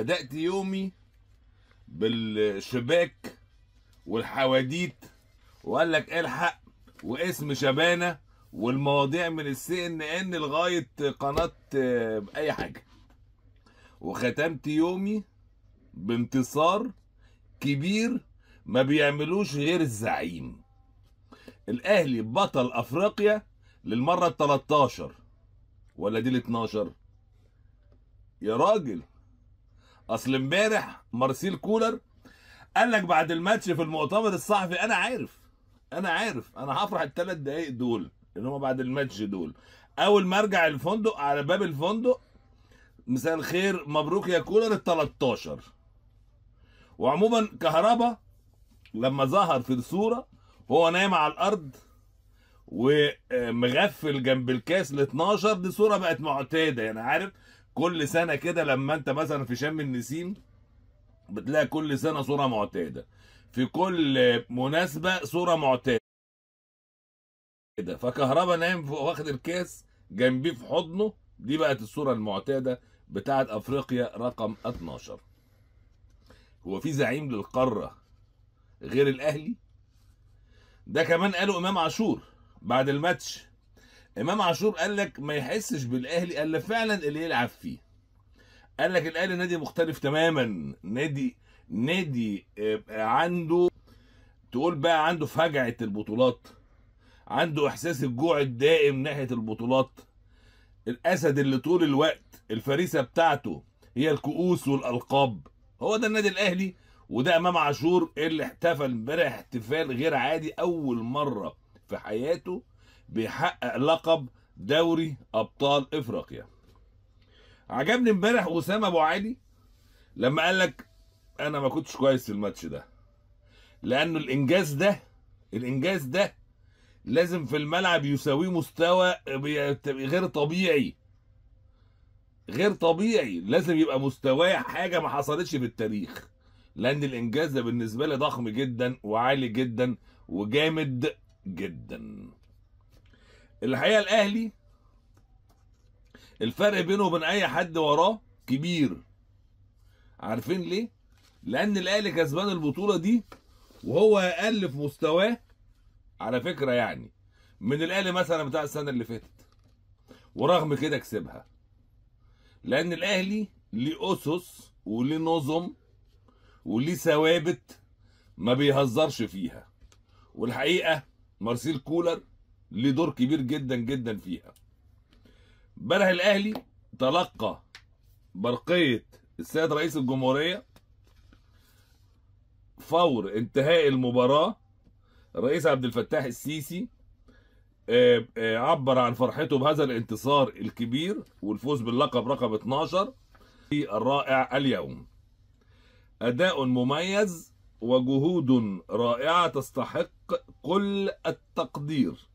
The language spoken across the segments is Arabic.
بدأت يومي بالشباك والحواديت وقال لك الحق واسم شبانه والمواضيع من السي ان ان لغايه قناه آه، اي حاجه وختمت يومي بانتصار كبير ما بيعملوش غير الزعيم الاهلي بطل افريقيا للمره ال 13 ولا دي ال 12 يا راجل اصل امبارح مارسيل كولر قال لك بعد الماتش في المؤتمر الصحفي انا عارف انا عارف انا هفرح الثلاث دقايق دول اللي هم بعد الماتش دول اول ما ارجع الفندق على باب الفندق مساء الخير مبروك يا كولر ال 13 وعموما كهربا لما ظهر في الصوره هو نايم على الارض ومغفل جنب الكاس ال 12 دي صوره بقت معتاده يعني عارف كل سنه كده لما انت مثلا في شم النسيم بتلاقي كل سنه صوره معتاده في كل مناسبه صوره معتاده كده فكهربا نايم واخد الكاس جنبيه في حضنه دي بقت الصوره المعتاده بتاعه افريقيا رقم 12 هو في زعيم للقاره غير الاهلي ده كمان قاله امام عاشور بعد الماتش امام عاشور قال لك ما يحسش بالاهلي الا فعلا اللي يلعب فيه قال لك الاهلي نادي مختلف تماما نادي نادي آه، عنده تقول بقى عنده فجعه البطولات عنده احساس الجوع الدائم ناحيه البطولات الاسد اللي طول الوقت الفريسه بتاعته هي الكؤوس والالقاب هو ده النادي الاهلي وده امام عاشور اللي احتفل امبارح احتفال غير عادي اول مره في حياته بيحقق لقب دوري ابطال افريقيا عجبني امبارح اسامه ابو علي لما قال لك انا ما كنتش كويس في الماتش ده لانه الانجاز ده الانجاز ده لازم في الملعب يساويه مستوى غير طبيعي غير طبيعي لازم يبقى مستواه حاجه ما حصلتش في التاريخ لان الانجاز ده بالنسبه لي ضخم جدا وعالي جدا وجامد جدا الحقيقه الاهلي الفرق بينه وبين اي حد وراه كبير عارفين ليه لان الاهلي كسبان البطوله دي وهو اقل في مستواه على فكره يعني من الاهلي مثلا بتاع السنه اللي فاتت ورغم كده كسبها لان الاهلي ليه اسس وليه نظم وليه ثوابت ما بيهزرش فيها والحقيقه مارسيل كولر ليه دور كبير جدا جدا فيها امبارح الاهلي تلقى برقيه السيد رئيس الجمهوريه فور انتهاء المباراه الرئيس عبد الفتاح السيسي آه، آه، عبر عن فرحته بهذا الانتصار الكبير والفوز باللقب رقم 12 الرائع اليوم اداء مميز وجهود رائعه تستحق كل التقدير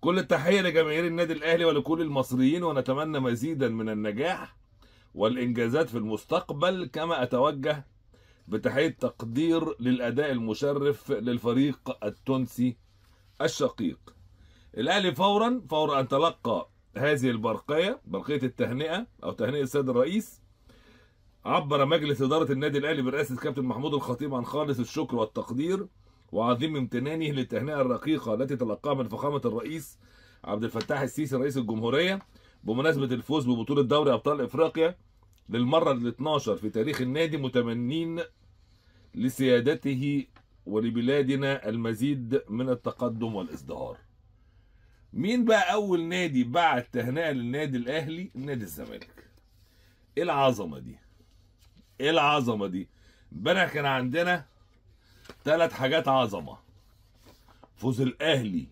كل التحيه لجماهير النادي الاهلي ولكل المصريين ونتمنى مزيدا من النجاح والانجازات في المستقبل كما اتوجه بتحيه تقدير للاداء المشرف للفريق التونسي الشقيق الاهلي فورا فور ان تلقى هذه البرقيه برقيه التهنئه او تهنئه السيد الرئيس عبر مجلس اداره النادي الاهلي برئاسه كابتن محمود الخطيب عن خالص الشكر والتقدير وعظيم امتنانه للتهنئه الرقيقه التي تلقاها من فخامه الرئيس عبد الفتاح السيسي رئيس الجمهوريه بمناسبه الفوز ببطوله دوري ابطال افريقيا للمره ال 12 في تاريخ النادي متمنين لسيادته ولبلادنا المزيد من التقدم والازدهار. مين بقى اول نادي بعت تهنئه للنادي الاهلي؟ نادي الزمالك. ايه العظمه دي؟ ايه العظمه دي؟ امبارح كان عندنا ثلاث حاجات عظمه فوز الاهلي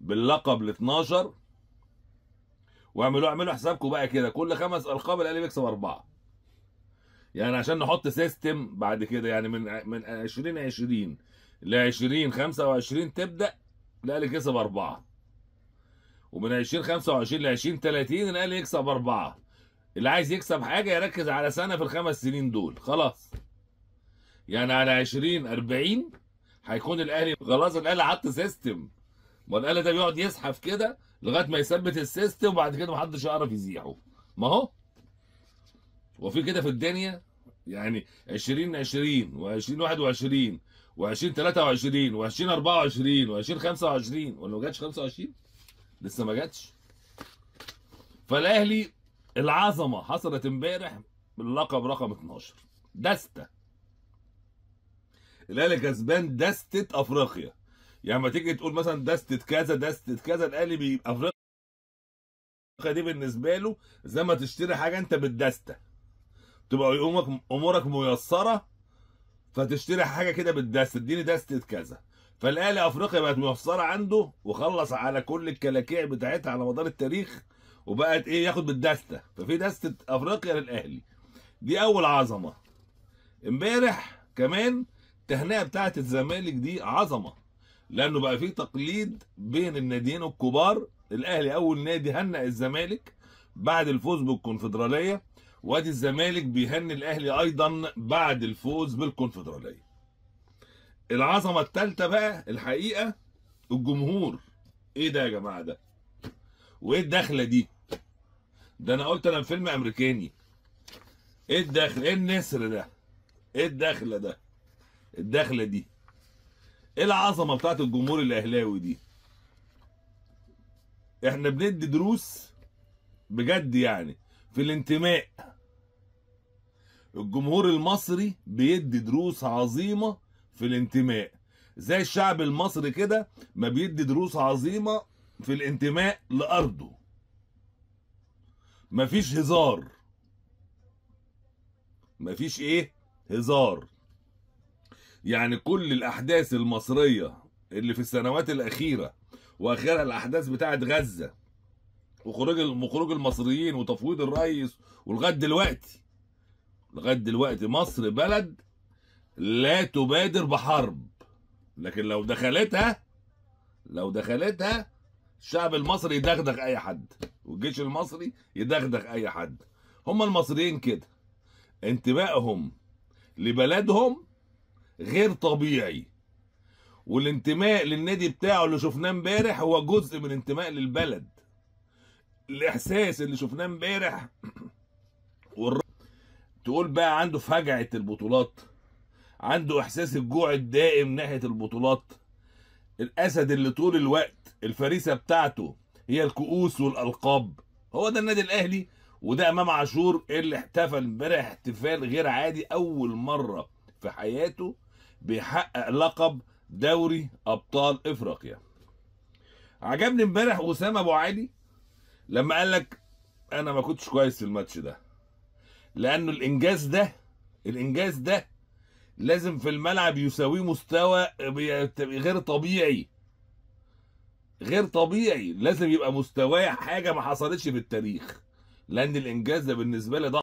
باللقب ال 12 واعملوا اعملوا حسابكم بقى كده كل خمس القاب الاهلي بيكسب اربعه يعني عشان نحط سيستم بعد كده يعني من من 20 20 ل 20 25 تبدا الاهلي كسب اربعه ومن 20 25 ل 20 30 الاهلي يكسب اربعه اللي عايز يكسب حاجه يركز على سنه في الخمس سنين دول خلاص يعني على 20 40 هيكون الاهلي خلاص الاهلي حط سيستم ما الاهلي ده بيقعد يزحف كده لغايه ما يثبت السيستم وبعد كده محدش يعرف يزيحه ما هو وفي كده في الدنيا يعني 20 20 و20 21 و20 23 و20 24 و20 25 ولا ما جاتش 25 لسه ما جاتش فالاهلي العظمه حصلت امبارح باللقب رقم 12 دسته الاهلي كسبان دستة افريقيا يعني ما تيجي تقول مثلا دستة كذا دستة كذا الاهلي بيبقى افريقيا دي بالنسبه له زي ما تشتري حاجه انت بالدسته تبقى امورك امورك ميسره فتشتري حاجه كده بالدسته اديني دسته كذا فالاهلي افريقيا بقت ميسره عنده وخلص على كل الكلاكيع بتاعتها على مدار التاريخ وبقت ايه ياخد بالدسته ففي دسته افريقيا للاهلي دي اول عظمه امبارح كمان التهنئه بتاعه الزمالك دي عظمه لانه بقى في تقليد بين الناديين الكبار الاهلي اول نادي هنأ الزمالك بعد الفوز بالكونفدراليه وادي الزمالك بيهني الاهلي ايضا بعد الفوز بالكونفدراليه العظمه الثالثه بقى الحقيقه الجمهور ايه ده يا جماعه ده وايه الدخله دي ده انا قلت انا فيلم امريكاني ايه الدخل ايه النسر ده ايه الدخله ده الدخله دي ايه العظمه بتاعت الجمهور الاهلاوي دي احنا بندي دروس بجد يعني في الانتماء الجمهور المصري بيدي دروس عظيمه في الانتماء زي الشعب المصري كده ما بيدي دروس عظيمه في الانتماء لارضه مفيش هزار مفيش ايه هزار يعني كل الاحداث المصريه اللي في السنوات الاخيره واخرها الاحداث بتاعه غزه وخروج مخروج المصريين وتفويض الرئيس ولغايه دلوقتي لغايه دلوقتي مصر بلد لا تبادر بحرب لكن لو دخلتها لو دخلتها الشعب المصري يدغدغ اي حد والجيش المصري يدغدغ اي حد هم المصريين كده انتمائهم لبلدهم غير طبيعي والانتماء للنادي بتاعه اللي شفناه امبارح هو جزء من انتماء للبلد الاحساس اللي شفناه امبارح والر... تقول بقى عنده فجعه البطولات عنده احساس الجوع الدائم ناحيه البطولات الاسد اللي طول الوقت الفريسه بتاعته هي الكؤوس والالقاب هو ده النادي الاهلي وده امام عاشور اللي احتفل امبارح احتفال غير عادي اول مره في حياته بيحقق لقب دوري ابطال افريقيا عجبني امبارح اسامه ابو علي لما قال لك انا ما كنتش كويس في الماتش ده لانه الانجاز ده الانجاز ده لازم في الملعب يساويه مستوى غير طبيعي غير طبيعي لازم يبقى مستواه حاجه ما حصلتش في التاريخ لان الانجاز ده بالنسبه لي ده